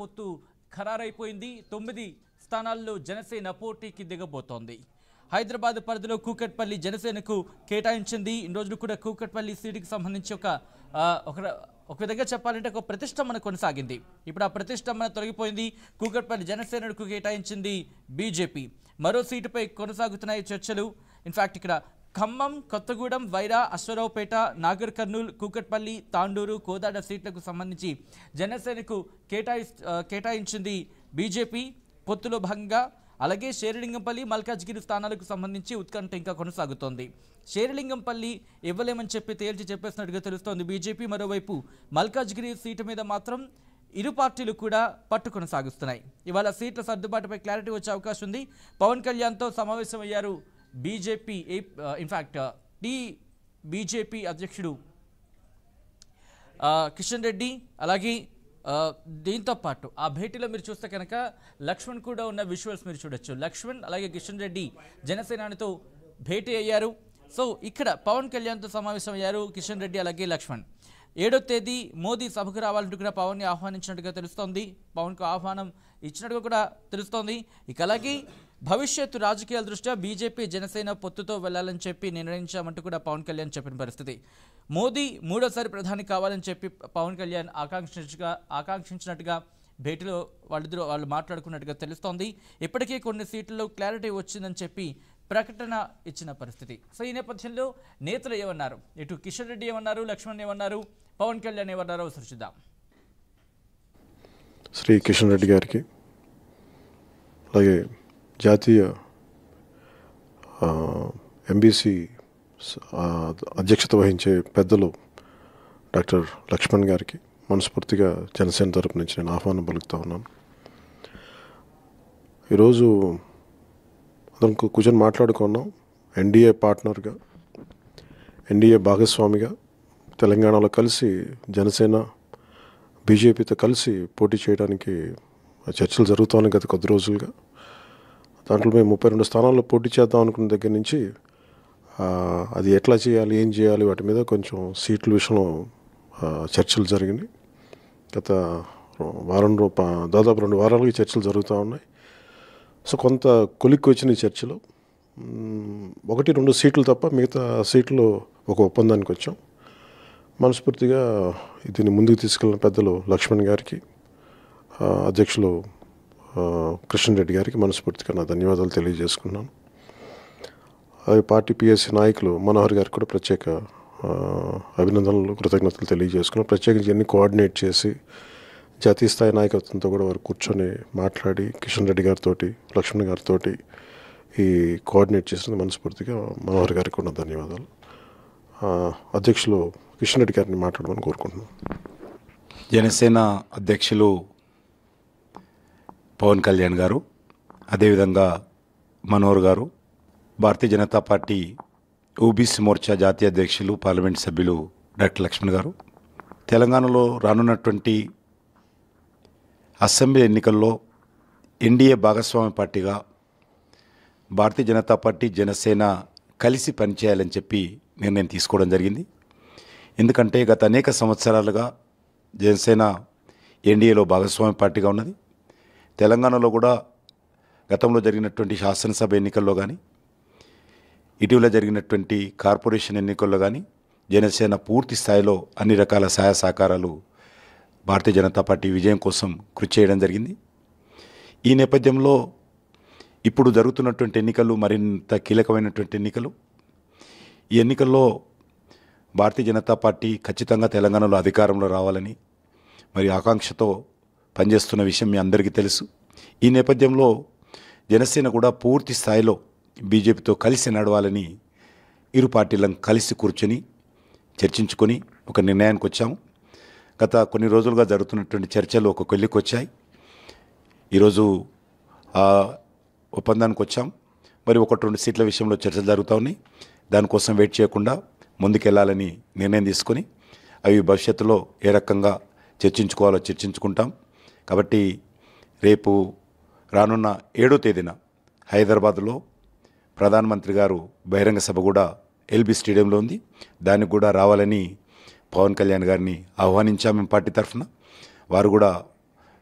పొత్తు ఖరారైపోయింది తొమ్మిది స్థానాల్లో జనసేన పోటీకి దిగబోతోంది హైదరాబాద్ పరిధిలో కూకట్పల్లి జనసేనకు కేటాయించింది ఇన్ని రోజులు కూడా కూకట్పల్లి సీటుకి సంబంధించి ఒక ఒక విధంగా చెప్పాలంటే ఒక ప్రతిష్టంభన కొనసాగింది ఇప్పుడు ఆ ప్రతిష్టంభన తొలగిపోయింది కూకట్పల్లి జనసేనకు కేటాయించింది బీజేపీ మరో సీటుపై కొనసాగుతున్నాయి చర్చలు ఇన్ఫ్యాక్ట్ ఇక్కడ ఖమ్మం కొత్తగూడెం వైరా అశ్వరావుపేట నాగర్ కర్నూల్ కూకట్పల్లి తాండూరు కోదాడ సీట్లకు సంబంధించి జనసేనకు కేటాయి కేటాయించింది బీజేపీ పొత్తులో భాగంగా అలాగే షేరిలింగంపల్లి మల్కాజ్గిరి స్థానాలకు సంబంధించి ఉత్కంఠ ఇంకా కొనసాగుతోంది షేరిలింగంపల్లి ఇవ్వలేమని చెప్పి తేల్చి చెప్పేసినట్టుగా తెలుస్తోంది బీజేపీ మరోవైపు మల్కాజ్గిరి సీటు మీద మాత్రం ఇరు పార్టీలు కూడా పట్టు కొనసాగుస్తున్నాయి ఇవాళ సీట్ల సర్దుబాటుపై క్లారిటీ వచ్చే అవకాశం ఉంది పవన్ కళ్యాణ్తో సమావేశమయ్యారు బీజేపీ ఇన్ఫ్యాక్ట్ టీ బీజేపీ అధ్యక్షుడు కిషన్ రెడ్డి అలాగే దీంతో పాటు ఆ భేటీలో మీరు చూస్తే కనుక లక్ష్మణ్ కూడా ఉన్న విజువల్స్ మీరు చూడొచ్చు లక్ష్మణ్ అలాగే కిషన్ రెడ్డి జనసేనానితో భేటీ అయ్యారు సో ఇక్కడ పవన్ కళ్యాణ్తో సమావేశమయ్యారు కిషన్ రెడ్డి అలాగే లక్ష్మణ్ ఏడో తేదీ మోదీ సభకు రావాలంటూ కూడా పవన్ని ఆహ్వానించినట్టుగా తెలుస్తోంది పవన్కు ఆహ్వానం ఇచ్చినట్టుగా కూడా తెలుస్తోంది ఇక అలాగే భవిష్యత్తు రాజకీయాల దృష్ట్యా బీజేపీ జనసేన పొత్తుతో వెళ్లాలని చెప్పి నిర్ణయించామంటూ కూడా పవన్ కళ్యాణ్ చెప్పిన పరిస్థితి మోదీ మూడోసారి ప్రధాని కావాలని చెప్పి పవన్ కళ్యాణ్ ఆకాంక్షించగా ఆకాంక్షించినట్టుగా భేటీలో వాళ్ళిద్దరూ వాళ్ళు మాట్లాడుకున్నట్టుగా తెలుస్తోంది ఇప్పటికే కొన్ని సీట్లలో క్లారిటీ వచ్చిందని చెప్పి ప్రకటన ఇచ్చిన పరిస్థితి సో ఈ నేపథ్యంలో నేతలు ఏమన్నారు ఇటు కిషన్ రెడ్డి ఏమన్నారు లక్ష్మణ్ ఏమన్నారు పవన్ కళ్యాణ్ ఏమన్నారో సృష్టిద్దాం శ్రీ కిషన్ రెడ్డి గారికి అలాగే జాతీయ ఎంబీసీ అధ్యక్షత వహించే పెద్దలు డాక్టర్ లక్ష్మణ్ గారికి మనస్ఫూర్తిగా జనసేన తరపు నుంచి నేను ఆహ్వానం పలుకుతా ఉన్నాను ఈరోజు అందరం కూర్చొని మాట్లాడుకున్నాం ఎన్డీఏ పార్ట్నర్గా ఎన్డీఏ భాగస్వామిగా తెలంగాణలో కలిసి జనసేన బీజేపీతో కలిసి పోటీ చేయడానికి చర్చలు జరుగుతున్నాయి గత కొద్ది రోజులుగా దాంట్లో మేము ముప్పై రెండు స్థానాల్లో పోటీ చేద్దాం అనుకున్న దగ్గర నుంచి అది ఎట్లా చేయాలి ఏం చేయాలి వాటి మీద కొంచెం సీట్ల విషయంలో చర్చలు జరిగినాయి గత వారం రూప దాదాపు రెండు వారాలకి చర్చలు జరుగుతూ ఉన్నాయి సో కొంత కొలిక్కి వచ్చిన చర్చలు ఒకటి రెండు సీట్లు తప్ప మిగతా సీట్లు ఒక ఒప్పందానికి వచ్చాం మనస్ఫూర్తిగా దీన్ని ముందుకు తీసుకెళ్ళిన పెద్దలు లక్ష్మణ్ గారికి అధ్యక్షులు కృష్ణ రెడ్డి గారికి మనస్ఫూర్తిగా నా ధన్యవాదాలు తెలియజేసుకున్నాను అవి పార్టీ పిఎస్సీ నాయకులు మనోహర్ గారికి కూడా ప్రత్యేక అభినందనలు కృతజ్ఞతలు తెలియజేసుకున్నాను ప్రత్యేకించి అన్ని కోఆర్డినేట్ చేసి జాతీయ స్థాయి నాయకత్వంతో కూడా వారు కూర్చొని మాట్లాడి కిషన్ రెడ్డి గారితో లక్ష్మణ్ గారితో ఈ కోఆర్డినేట్ చేసిన మనస్ఫూర్తిగా మనోహర్ గారికి కూడా ధన్యవాదాలు అధ్యక్షులు కిషన్ రెడ్డి గారిని మాట్లాడమని కోరుకుంటున్నాను జనసేన అధ్యక్షులు పవన్ కళ్యాణ్ గారు అదేవిధంగా మనోహర్ గారు భారతీయ జనతా పార్టీ ఓబీసీ మోర్చా జాతీయ అధ్యక్షులు పార్లమెంట్ సభ్యులు డాక్టర్ లక్ష్మణ్ గారు తెలంగాణలో రానున్నటువంటి అసెంబ్లీ ఎన్నికల్లో ఎన్డీఏ భాగస్వామ్య పార్టీగా భారతీయ జనతా పార్టీ జనసేన కలిసి పనిచేయాలని చెప్పి నిర్ణయం తీసుకోవడం జరిగింది ఎందుకంటే గత అనేక సంవత్సరాలుగా జనసేన ఎన్డీఏలో భాగస్వామ్య పార్టీగా ఉన్నది తెలంగాణలో కూడా గతంలో జరిగినటువంటి శాసనసభ ఎన్నికల్లో కానీ ఇటీవల జరిగినటువంటి కార్పొరేషన్ ఎన్నికల్లో కానీ జనసేన పూర్తి స్థాయిలో అన్ని రకాల సహాయ సహకారాలు భారతీయ జనతా పార్టీ విజయం కోసం కృషి చేయడం జరిగింది ఈ నేపథ్యంలో ఇప్పుడు జరుగుతున్నటువంటి ఎన్నికలు మరింత కీలకమైనటువంటి ఎన్నికలు ఈ ఎన్నికల్లో భారతీయ జనతా పార్టీ ఖచ్చితంగా తెలంగాణలో అధికారంలో రావాలని మరి ఆకాంక్షతో పనిచేస్తున్న విషయం మీ అందరికీ తెలుసు ఈ నేపథ్యంలో జనసేన కూడా పూర్తి స్థాయిలో బీజేపీతో కలిసి నడవాలని ఇరు పార్టీలను కలిసి కూర్చొని చర్చించుకొని ఒక నిర్ణయానికి వచ్చాము గత కొన్ని రోజులుగా జరుగుతున్నటువంటి చర్చలు ఒక కొల్లికి వచ్చాయి ఈరోజు ఒప్పందానికి వచ్చాం మరి ఒకటి రెండు సీట్ల విషయంలో చర్చలు జరుగుతూ ఉన్నాయి దానికోసం వెయిట్ చేయకుండా ముందుకెళ్లాలని నిర్ణయం తీసుకొని అవి భవిష్యత్తులో ఏ రకంగా చర్చించుకోవాలో చర్చించుకుంటాం కాబట్టి రేపు రానున్న ఏడో తేదీన హైదరాబాద్లో ప్రధానమంత్రి గారు బహిరంగ సభ కూడా ఎల్బీ స్టేడియంలో ఉంది దానికి కూడా రావాలని పవన్ కళ్యాణ్ గారిని ఆహ్వానించాము మేము పార్టీ తరఫున వారు కూడా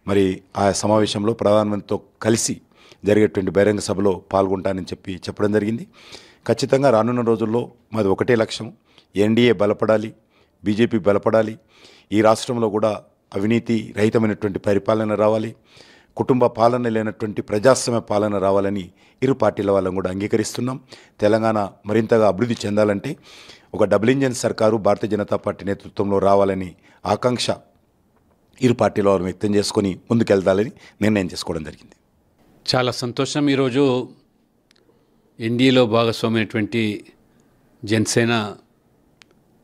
మరి ఆ సమావేశంలో ప్రధానమంత్రితో కలిసి జరిగేటువంటి బహిరంగ సభలో పాల్గొంటానని చెప్పి చెప్పడం జరిగింది ఖచ్చితంగా రానున్న రోజుల్లో మాది ఒకటే లక్ష్యం ఎన్డీఏ బలపడాలి బీజేపీ బలపడాలి ఈ రాష్ట్రంలో కూడా అవినీతి రహితమైనటువంటి పరిపాలన రావాలి కుటుంబ పాలన లేనటువంటి ప్రజాస్వామ్య పాలన రావాలని ఇరు పార్టీల వాళ్ళని కూడా అంగీకరిస్తున్నాం తెలంగాణ మరింతగా అభివృద్ధి చెందాలంటే ఒక డబుల్ ఇంజన్ సర్కారు భారతీయ జనతా పార్టీ నేతృత్వంలో రావాలని ఆకాంక్ష ఇరు పార్టీల వారు వ్యక్తం చేసుకొని వెళ్తాలని నిర్ణయం చేసుకోవడం జరిగింది చాలా సంతోషం ఈరోజు ఎన్డీఏలో భాగస్వామైనటువంటి జనసేన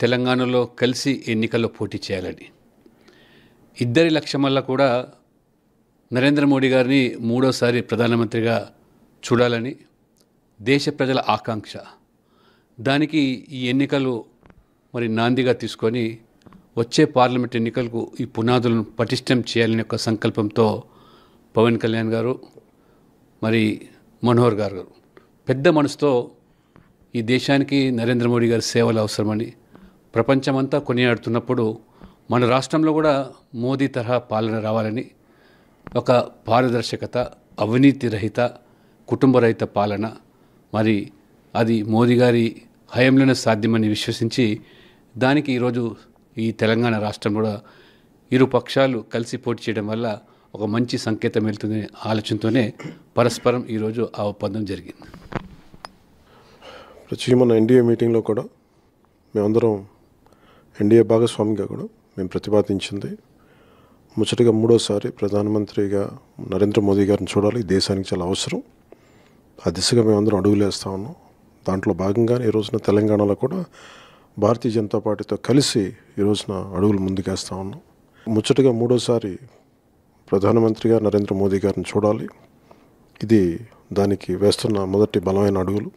తెలంగాణలో కలిసి ఎన్నికల్లో పోటీ చేయాలని ఇద్దరి లక్ష్యమల్ల కూడా నరేంద్ర మోడీ గారిని మూడోసారి ప్రధానమంత్రిగా చూడాలని దేశ ప్రజల ఆకాంక్ష దానికి ఈ ఎన్నికలు మరి నాందిగా తీసుకొని వచ్చే పార్లమెంట్ ఎన్నికలకు ఈ పునాదులను పటిష్టం చేయాలని ఒక సంకల్పంతో పవన్ కళ్యాణ్ గారు మరి మనోహర్ గారు పెద్ద మనసుతో ఈ దేశానికి నరేంద్ర మోడీ గారి సేవలు అవసరమని ప్రపంచమంతా కొనియాడుతున్నప్పుడు మన రాష్ట్రంలో కూడా మోదీ తరహా పాలన రావాలని ఒక పారదర్శకత అవినీతి రహిత కుటుంబరహిత పాలన మరి అది మోదీ గారి హయంలోనే సాధ్యమని విశ్వసించి దానికి ఈరోజు ఈ తెలంగాణ రాష్ట్రం కూడా ఇరు పక్షాలు కలిసి పోటీ చేయడం వల్ల ఒక మంచి సంకేతం వెళ్తుందనే ఆలోచనతోనే పరస్పరం ఈరోజు ఆ ఒప్పందం జరిగింది ప్రతి మన ఎన్డీఏ మీటింగ్లో కూడా మేమందరం ఎన్డీఏ భాగస్వామిగా కూడా మేము ప్రతిపాదించింది ముచ్చటగా మూడోసారి ప్రధానమంత్రిగా నరేంద్ర మోదీ గారిని చూడాలి దేశానికి చాలా అవసరం ఆ దిశగా మేమందరం అడుగులేస్తా ఉన్నాం దాంట్లో భాగంగానే ఈ రోజున తెలంగాణలో కూడా భారతీయ జనతా పార్టీతో కలిసి ఈ రోజున అడుగులు ముందుకేస్తా ఉన్నాం ముచ్చటగా మూడోసారి ప్రధానమంత్రిగా నరేంద్ర మోదీ గారిని చూడాలి ఇది దానికి వేస్తున్న మొదటి బలమైన అడుగులు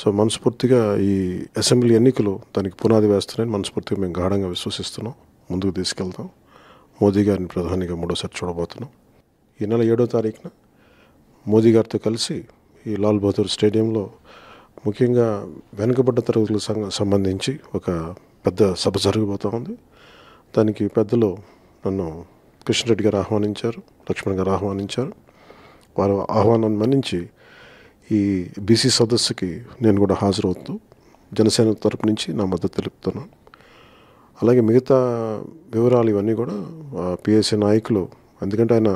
సో మనస్ఫూర్తిగా ఈ అసెంబ్లీ ఎన్నికలు దానికి పునాది వేస్తున్నాయని మనస్ఫూర్తిగా మేము గాఢంగా విశ్వసిస్తున్నాం ముందుకు తీసుకెళ్తాం మోదీ గారిని ప్రధానిగా మూడోసారి చూడబోతున్నాం ఈ నెల ఏడో తారీఖున మోదీ గారితో కలిసి ఈ లాల్ బహదూర్ స్టేడియంలో ముఖ్యంగా వెనుకబడ్డ తరగతులకు సంబంధించి ఒక పెద్ద సభ జరగబోతూ ఉంది దానికి పెద్దలు నన్ను కృష్ణరెడ్డి గారు ఆహ్వానించారు లక్ష్మణ్ గారు ఆహ్వానించారు వారు ఆహ్వానాన్ని మన్నించి ఈ బీసీ సదస్సుకి నేను కూడా హాజరవుతూ జనసేన తరపు నుంచి నా మద్దతు తెలుపుతున్నాను అలాగే మిగతా వివరాలు ఇవన్నీ కూడా పిఎస్సీ నాయకులు ఎందుకంటే ఆయన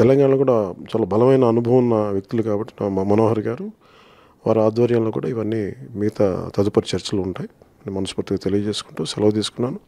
తెలంగాణలో కూడా చాలా బలమైన అనుభవం ఉన్న వ్యక్తులు కాబట్టి నా మనోహర్ గారు వారి ఆధ్వర్యంలో కూడా ఇవన్నీ మిగతా తదుపరి చర్చలు ఉంటాయి మనస్ఫూర్తిగా తెలియజేసుకుంటూ సెలవు తీసుకున్నాను